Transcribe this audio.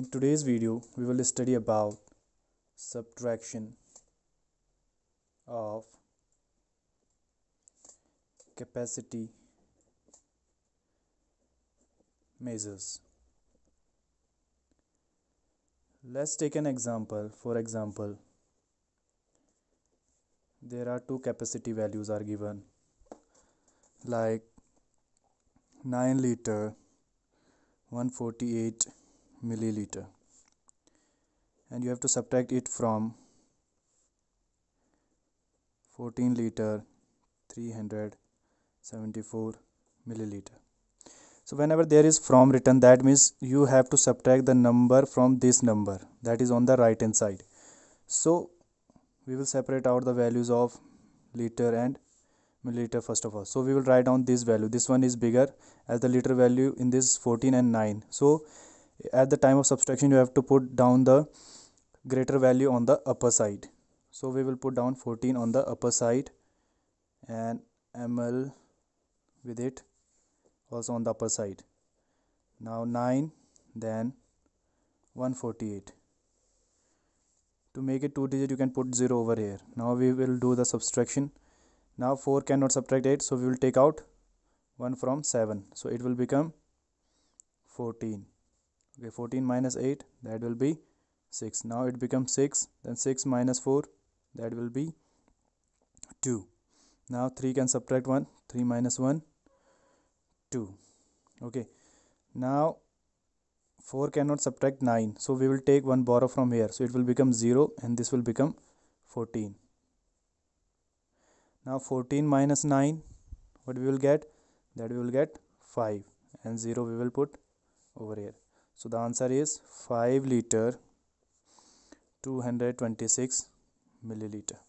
In today's video, we will study about subtraction of capacity measures. Let's take an example. For example, there are two capacity values are given like 9 liter 148 milliliter and you have to subtract it from 14 liter 374 milliliter so whenever there is from written that means you have to subtract the number from this number that is on the right hand side so we will separate out the values of liter and milliliter first of all so we will write down this value this one is bigger as the liter value in this 14 and 9 so at the time of subtraction you have to put down the greater value on the upper side so we will put down 14 on the upper side and ml with it also on the upper side now 9 then 148 to make it two digit you can put 0 over here now we will do the subtraction now 4 cannot subtract 8 so we will take out 1 from 7 so it will become 14 okay 14 minus 8 that will be 6 now it becomes 6 then 6 minus 4 that will be 2 now 3 can subtract 1 3 minus 1 2 okay now 4 cannot subtract 9 so we will take one borrow from here so it will become 0 and this will become 14 now 14 minus 9 what we will get that we will get 5 and 0 we will put over here so the answer is 5 liter 226 milliliter